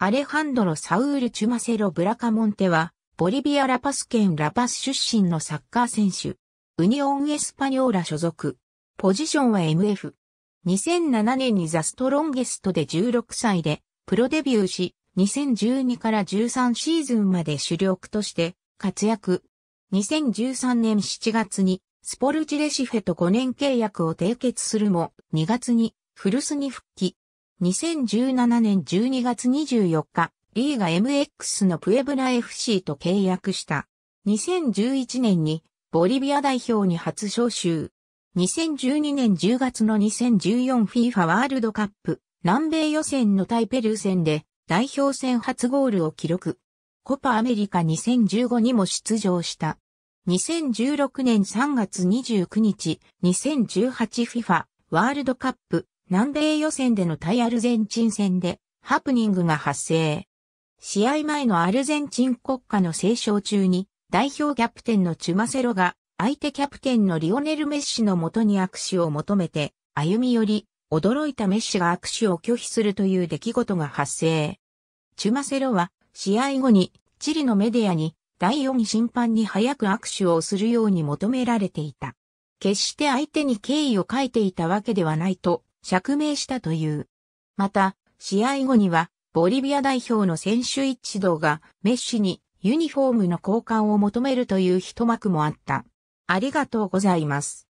アレハンドロ・サウール・チュマセロ・ブラカモンテは、ボリビア・ラパス県ラパス出身のサッカー選手。ウニオン・エスパニョーラ所属。ポジションは MF。2007年にザ・ストロンゲストで16歳で、プロデビューし、2012から13シーズンまで主力として活躍。2013年7月にスポルチレシフェと5年契約を締結するも、2月に古巣に復帰。2017年12月24日、リーガ MX のプエブラ FC と契約した。2011年にボリビア代表に初招集。2012年10月の 2014FIFA ワールドカップ南米予選のタイペルー戦で代表戦初ゴールを記録。コパアメリカ2015にも出場した。2016年3月29日、2018FIFA ワールドカップ南米予選での対アルゼンチン戦でハプニングが発生。試合前のアルゼンチン国家の斉唱中に代表キャプテンのチュマセロが相手キャプテンのリオネル・メッシのもとに握手を求めて歩み寄り驚いたメッシが握手を拒否するという出来事が発生。チュマセロは試合後にチリのメディアに第4審判に早く握手をするように求められていた。決して相手に敬意を書いていたわけではないと釈明したという。また、試合後には、ボリビア代表の選手一同がメッシにユニフォームの交換を求めるという一幕もあった。ありがとうございます。